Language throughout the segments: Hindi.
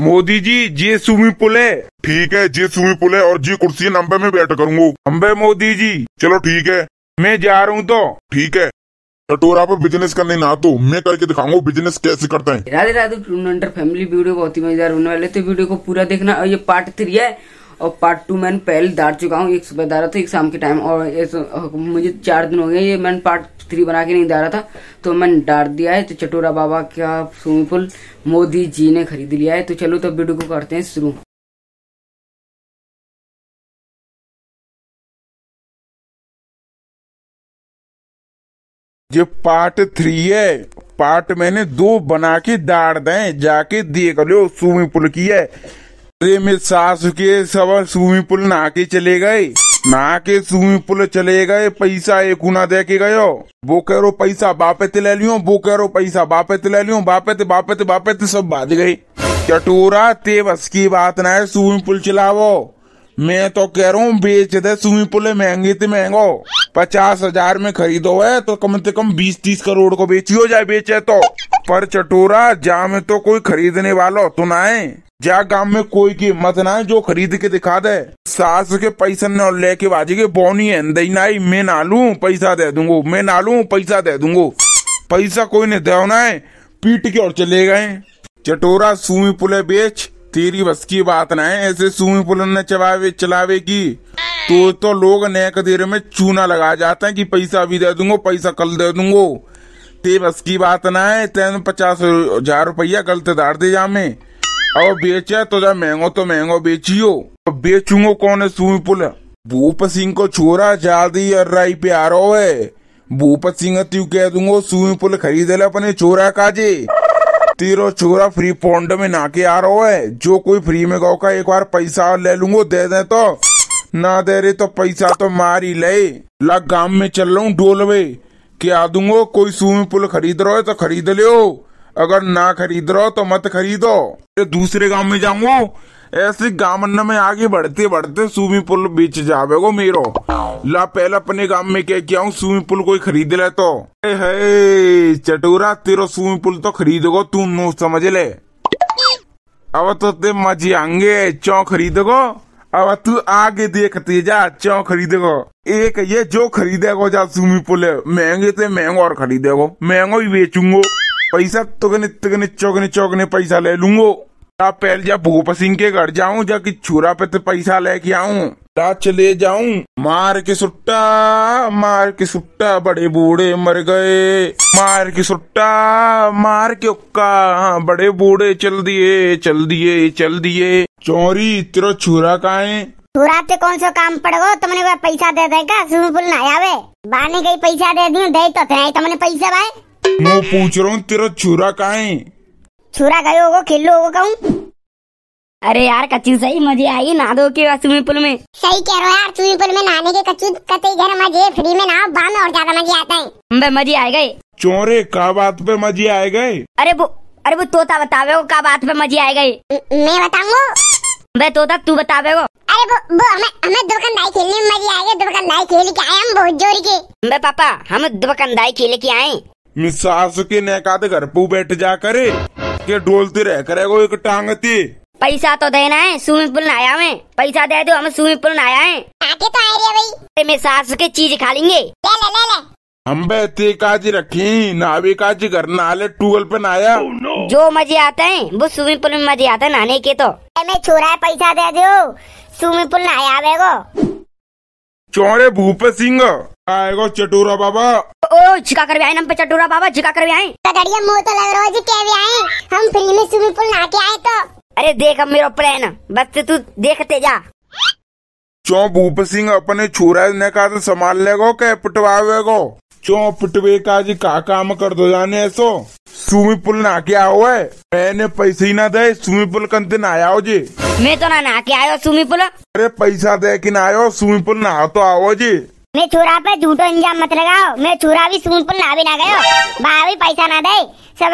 मोदी जी जे सुमी पुल है ठीक है जे सुमी पुल है और जी कुर्सी अम्बे में बैठ करूंगा अम्बे मोदी जी चलो ठीक है मैं जा रहा हूँ तो ठीक है कटोरा पर बिजनेस करने ना तो मैं करके दिखाऊंगा बिजनेस कैसे करते हैं राधे राधे फैमिली वीडियो बहुत ही मजेदार होने वाले तो वीडियो को पूरा देखना और ये पार्ट थ्री है और पार्ट टू मैंने पहले डाल चुका हूँ एक सुबह डाला था एक शाम के टाइम और मुझे चार दिन हो गए ये मैंने पार्ट थ्री बना के नहीं डाला था तो मैंने डाल दिया है तो चटोरा बाबा का स्विमिंग पूल मोदी जी ने खरीद लिया है तो चलो तो वीडियो को करते हैं शुरू ये पार्ट थ्री है पार्ट मैंने दो बना के दाड़ दें जाके देख लो स्विमिंग पूल की है अरे मेरे सासू के सब स्विमिंग पूल नहा के चले गए नहा के स्विमिंग पूल चले गए पैसा एक गुना दे के गयो वो कह रो पैसा बापे ते ले लियो वो कह रो पैसा बापे ते ले लियो बापे ते बापे ते बापे ते सब बाज गए चटोरा ते बस की बात ना है स्विमिंग पूल चलावो मैं तो कह रहा हूँ बेच दे स्विमिंग पूल महंगे ते तो महंगो पचास हजार में खरीदो है तो कम से कम बीस तीस करोड़ को बेची हो जाए बेचे तो पर चटोरा जा में तो कोई खरीदने वाला तो ना है जा गांव में कोई की हिम्मत ना जो खरीद के दिखा दे सास के पैसा और लेके बाजी के बोनी है दई मैं ना लू पैसा दे दूंगो मैं ना लू पैसा दे दूंगो पैसा कोई ने देना है पीट के और चले गए चटोरा सूमी पुले बेच तेरी बस की बात ना है ऐसे सूमी पुल ने चलावे की तो तो लोग नेक देर में चूना लगा जाते हैं कि पैसा अभी दे दूंगो पैसा कल दे दूंगो ते बस की बात ना है तेन पचास हजार रुपया गलत दार दे जामे अब बेचे तो जा महंगो तो महंगो बेचियो अब बेचूंगो कौन है सुई पुल भूप सिंह को छोरा जल्दी अर्राई रो है भूप सिंह तू कह दूंगो सुई पुल खरीद ले अपने छोरा काजे तेरो छोरा फ्री पॉन्ड में ना के आ रो है जो कोई फ्री में गाँव का एक बार पैसा ले लूंगो दे दे तो ना दे रहे तो पैसा तो मार ही ले लग गांव में चल रहा हूँ डोलवे क्या दूंगो कोई स्विमिंग पुल खरीद रहा है तो खरीद लियो अगर ना खरीद रहो तो मत खरीदो दूसरे गांव में जाऊंगो ऐसे गामन में आगे बढ़ते बढ़ते स्विमिंग पुल बीच जावेगो मेरो ला पहले अपने गांव में क्या किया स्विमिंग पुल कोई खरीद ले तो है चटूरा तेरा स्विमिंग पुल तो खरीदोगो तू नो समझ ले अब तो ते मजी आंगे चौ खरीदोगो अब तू आगे देखते जा चौ खरीदेगो एक ये जो खरीदेगो जा स्विमिंग पुल महंगे से महंगो और खरीदेगो महंगो ही बेचूंगो पैसा तुगनित तुगनित चौगने चौगने पैसा ले लूंगो या पहल जा भूप सिंह के घर जाऊ जा कि छुरा पे तो पैसा लेके आऊ ला चले जाऊ मार के सुट्टा मार के सुट्टा बड़े बूढ़े मर गए मार के सुट्टा मार के उक्का बड़े बूढ़े चल दिए चल दिए चल दिए चोरी इतरो छुरा काए छुरा ते कौन सा काम पड़ गो तुमने पैसा दे देगा स्विमिंग पूल ना आवे बाने गई पैसा दे दियो दे तो थे तुमने तो पैसा भाई मैं पूछ रहा हूँ तेरा छुरा कहा है छुरा गए होगा खेल होगा कहूँ अरे यार कच्ची सही मजे आई नहा दो स्विमिंग पूल में सही कह रहा यार स्विमिंग पूल में नहाने के कच्ची कतई घर मजे फ्री में नहाओ बाम में और ज्यादा मजे आता है मैं मजे आए गए चोरे का बात पे मजे आए गए अरे वो अरे वो तोता बतावे को का बात पे मजे आए गए मैं बताऊंगा बे तोता तू बतावे को अरे वो, वो हमें हमें दुकानदारी खेलने में मजे आएगा दुकानदारी खेल के आए हम बहुत जोर के मैं पापा हम दुकानदारी खेल के आए मिस के नेकाद घर पे बैठ जा करे के डोलते रह करे वो एक टांग थी पैसा तो देना है स्विमिंग पूल नहाया में पैसा दे दो हम स्विमिंग पूल नहाया है आगे तो आ रही है भाई अरे सास के चीज खा लेंगे ले ले ले ले हम बहते काज रखी नावे काज घर नाले टूल पे नाया oh, no. जो मजे आते हैं वो स्विमिंग पूल में मजे आते हैं नहाने के तो मैं छोरा है पैसा दे दो स्विमिंग पूल नहाया बेगो चोरे भूप सिंह आएगा चटूरा बाबा ओ छिका कर आए नम पे चटूरा बाबा छिका कर आए कटड़िया तो मुंह तो लग रहा है क्या भी आए हम फ्री में स्विमिंग पूल नहा के आए तो अरे देख अब मेरा प्लान बस तू देखते जा चो भूप सिंह अपने छुरा ने कहा तो संभाल लेगो के पिटवावेगो चो पटवे का जी का काम कर दो जाने ऐसो स्विमिंग पूल नहा के आओ है मैंने पैसे ही ना दे स्विमिंग पूल कंते ना आओ जी मैं तो ना नहा के आयो स्विमिंग पूल अरे पैसा दे के ना आयो स्विमिंग पूल नहा तो आओ जी मैं छोरा पे झूठो इंजाम मत लगाओ मैं छोरा भी सून पर ना भी ना गयो भाभी पैसा ना दे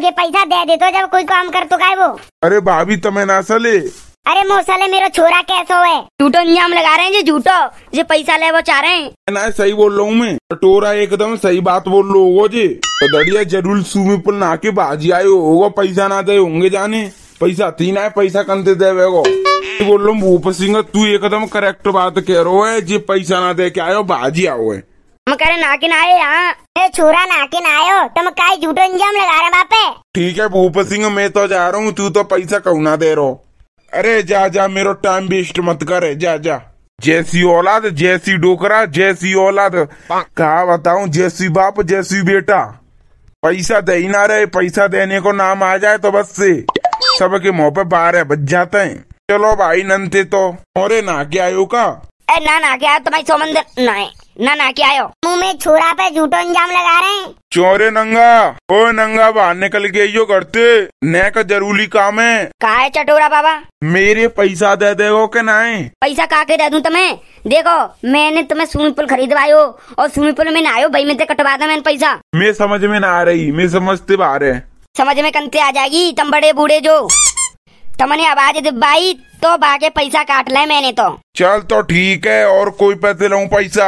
के पैसा दे तो जब कोई काम कर तो वो अरे भाभी तुम्हें ना सले अरे मोसले मेरा छोरा कैसो है झूठो इंजाम लगा रहे हैं जो झूठो जो पैसा ले वो चाह रहे हैं ना सही बोल रहा हूँ मैं कटोरा एकदम सही बात बोल रहा होगा जी तो दड़िया जरूर सूमी पुल ना के बाजी आयो होगा पैसा ना दे होंगे जाने पैसा तीन आए पैसा कंधे दे बोल रहा हूँ भूप सिंह तू एकदम करेक्ट बात कह रो है जी पैसा ना दे के आयो बाजी आओ है हम नाकिन आए यहाँ छोरा नाकिन आयो तुम काय झूठो इंजाम लगा रहे बापे ठीक है भूप सिंह मैं तो जा रहा हूँ तू तो पैसा क्यों ना दे रो अरे जा जा मेरो टाइम वेस्ट मत करे जा जा जैसी औलाद जैसी डोकरा जैसी औलाद कहा बताऊ जैसी बाप जैसी बेटा पैसा दे ही ना रहे पैसा देने को नाम आ जाए तो बस से सबके मुंह पे बाहर है बच जाते हैं चलो भाई नंते तो और ना के आयो का ए ना ना के आयो तुम्हारी तो सोमंद ना ना ना के आयो मुंह में छोरा पे झूठो इंजाम लगा रहे चोरे नंगा ओ नंगा बाहर निकल के यो करते नए का जरूरी काम है का है चटोरा बाबा मेरे पैसा दे देगो के ना पैसा का के दे दूं तुम्हें देखो मैंने तुम्हें स्विमिंग पूल खरीदवायो और स्विमिंग पूल में आयो भाई मैं तो कटवा दे मैंने पैसा मैं समझ में ना आ रही मैं समझते बाहर है समझ में कंते आ जाएगी तुम बड़े बूढ़े जो तमने आवाज दे भाई तो भागे पैसा काट ले मैंने तो चल तो ठीक है और कोई पैसे दिलाऊं पैसा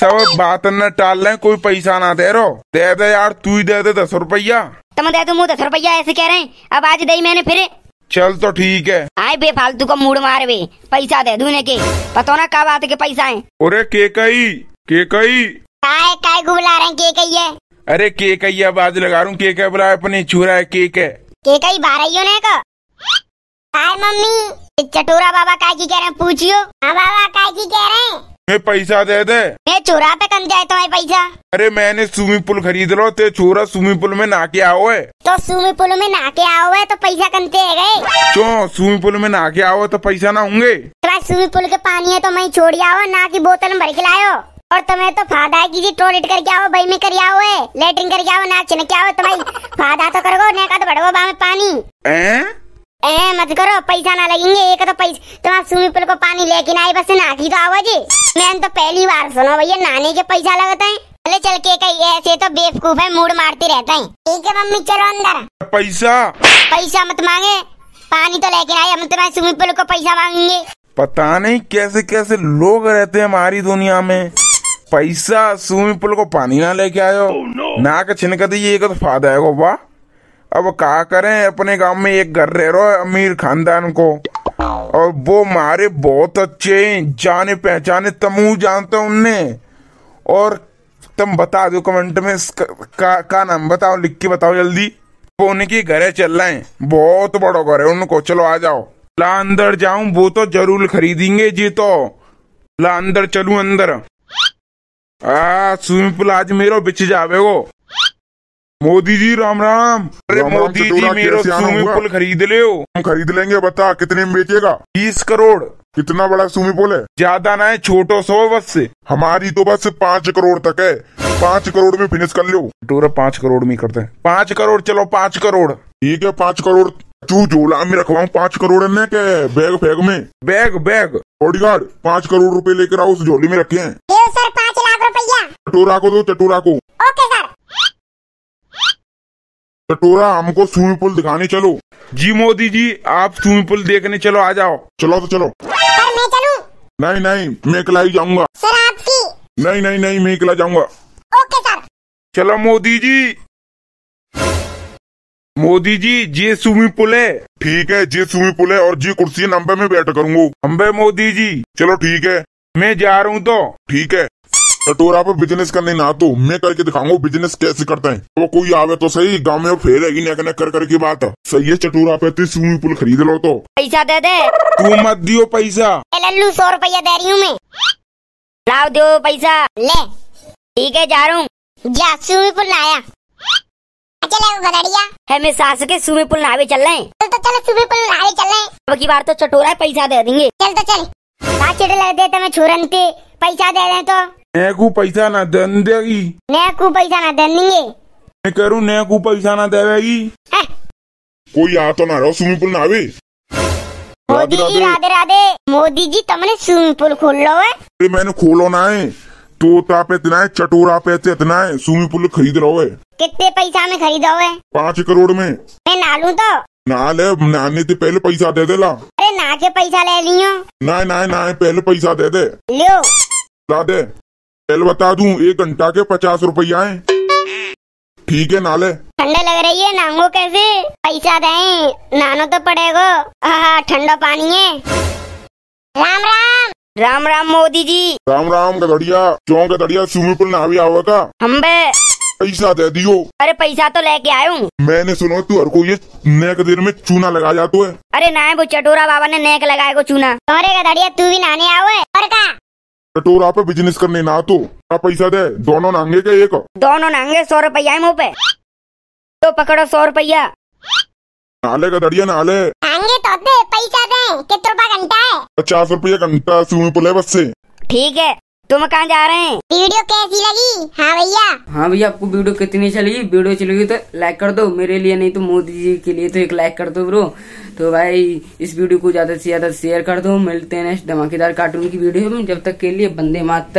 सब बात न टाल ले कोई पैसा ना दे रो दे दे यार तू ही दे दे दस रुपया तुम दे तुम दस रुपया ऐसे कह रहे हैं आवाज दे मैंने फिर चल तो ठीक है आए बेफालतू को मूड मार वे पैसा दे दूने के पता ना कब आते के पैसा है अरे के कई के कई काय काय बुला रहे के कई है अरे के कई आवाज लगा रहा हूँ के कई बुला अपनी छुरा है के कह के कई बारह ने का हाय मम्मी चटोरा बाबा काय की कह रहे हैं पूछियो हाँ बाबा काय की कह रहे हैं मैं पैसा दे दे मैं चोरा पे कम जाए तुम्हारे पैसा अरे मैंने स्विमिंग पूल खरीद लो ते चोरा स्विमिंग पूल में नहा आओ है तो स्विमिंग पूल में नहा आओ है तो पैसा कम दे गए क्यों स्विमिंग पूल में नहा आओ तो पैसा ना होंगे तुम्हारे स्विमिंग पूल के पानी है तो मैं छोड़ आओ ना की बोतल में भर के लाओ और तुम्हें तो फादा है की टॉयलेट करके आओ भाई में करिए आओ लेटरिन करके आओ ना छिनके आओ तुम्हारी फादा तो करो ना का तो बढ़ो बा में पानी ए मत करो पैसा ना लगेंगे एक तो पैसा तुम्हारा स्विमिंग पूल को पानी लेके ना आए बस की तो आवाज मैंने तो पहली बार सुना भैया नहाने के पैसा लगता है चले चल के कहीं ऐसे तो बेवकूफ है मूड मारती रहता है ठीक है मम्मी चलो अंदर पैसा पैसा मत मांगे पानी तो लेके आए हम तुम्हारे स्विमिंग पूल को पैसा मांगेंगे पता नहीं कैसे कैसे लोग रहते हैं हमारी दुनिया में पैसा स्विमिंग पूल को पानी ना लेके आयो oh, no. ना के छिनक दीजिए एक तो फायदा है वाह अब कहा करें अपने गांव में एक घर रह रो अमीर खानदान को और वो मारे बहुत अच्छे हैं जाने पहचाने तमू जानते उनने और तुम बता दो कमेंट में का, का नाम बताओ लिख के बताओ जल्दी वो उनकी है चल रहे हैं बहुत बड़ा घर है उनको चलो आ जाओ ला अंदर जाऊं वो तो जरूर खरीदेंगे जी तो ला अंदर चलू अंदर आ स्विमिंग पूल आज मेरो बिछ जावे वो मोदी जी राम राम अरे मोदी जी मेरा स्विमिंग पूल खरीद ले हम खरीद लेंगे बता कितने में बेचेगा बीस करोड़ कितना बड़ा स्विमिंग पूल है ज्यादा ना है छोटो सो बस से हमारी तो बस पाँच करोड़ तक है पाँच करोड़ में फिनिश कर लो टूरा पाँच करोड़ में करते हैं पाँच करोड़ चलो पाँच करोड़ ठीक है पाँच करोड़ तू झोला में रखवाऊ पाँच करोड़ ने क्या बैग फैग में बैग बैग बॉडीगार्ड पाँच करोड़ रुपए लेकर आओ उस झोली में रखे हैं टोरा को दो चटोरा को कटोरा हमको स्विमिंग पूल दिखाने चलो जी मोदी जी आप स्विमिंग पूल देखने चलो आ जाओ चलो तो चलो सर हाँ, मैं चलूं? नहीं नहीं मैं अकेला ही जाऊंगा सर आपकी नहीं नहीं नहीं मैं अकेला जाऊंगा ओके सर चलो मोदी जी मोदी जी ये स्विमिंग पूल है ठीक है जे स्विमिंग पूल है और जी कुर्सी नंबे में बैठ करूंगा अम्बे मोदी जी चलो ठीक है मैं जा रहा हूँ तो ठीक है कटोरा पे बिजनेस करने ना तो मैं करके दिखाऊंगा बिजनेस कैसे करते हैं तो कोई आवे तो सही गाँव में फेर है नेक नेक कर करके बात सही है चटोरा पे स्विमिंग पूल खरीद लो तो पैसा दे दे तू मत दियो पैसा लल्लू सौ रुपया दे रही हूँ मैं लाओ दो पैसा ले ठीक है जा रहा हूँ जा स्विमिंग पूल लाया है मैं सास के स्विमिंग पूल नहावे चल रहे हैं चल तो चलो स्विमिंग पूल नहावे चल रहे हैं अब बार तो चटोरा है पैसा दे देंगे चल तो चल तो मैं छोरन के पैसा दे रहे तो नेकु पैसा ना दन నీకు పైసా దందేగి నీకు పైసా దన్నింగే मैं करूं नेकु पैसा ना देवेगी हाँ। कोई आ तो ना रहो स्विमिंग पूल ना आवे मोदी जी राधे राधे मोदी जी तुमने स्विमिंग पूल खोल लो है अरे मैंने खोलो ना है तो ताप इतना है चटोरा पे इतना है स्विमिंग पूल खरीद रहो है कितने पैसा में खरीदो है पाँच करोड़ में मैं ना लूँ तो ना ले नहाने से पहले पैसा दे दे ला अरे ना के पैसा ले लियो ना ना ना पहले पैसा दे दे लियो ला दे पहले बता दूं एक घंटा के पचास रुपया है ठीक है नाले ठंडा लग रही है नांगो कैसे पैसा दे नानो तो पड़ेगा हाँ ठंडा पानी है राम राम राम राम मोदी जी राम राम गदड़िया क्यों गदड़िया स्विमिंग पूल ना भी आवा हम बे पैसा दे दियो अरे पैसा तो लेके आयु मैंने सुनो तू हर को ये नेक देर में चूना लगा जातो है अरे ना वो चटोरा बाबा ने नेक लगाए को चूना अरे गदड़िया तू भी नहाने आओ और का कटोरा पे बिजनेस करने ना तो पैसा दे दोनों नांगे के एक दोनों नांगे सौ रुपया है मुँह पे तो पकड़ो सौ रुपया नाले का दरिया नाले नांगे तो दे पैसा दे कितने कितना घंटा है पचास रुपया घंटा सुन पुले बस से ठीक है तुम कहाँ जा रहे हैं वीडियो कैसी लगी हाँ भैया हाँ भैया आपको वीडियो कितनी अच्छी लगी वीडियो अच्छी लगी तो लाइक कर दो मेरे लिए नहीं तो मोदी जी के लिए तो एक लाइक कर दो ब्रो तो भाई इस वीडियो को ज्यादा से ज्यादा शेयर कर दो मिलते हैं नेक्स्ट धमाकेदार कार्टून की वीडियो में जब तक के लिए बंदे मातर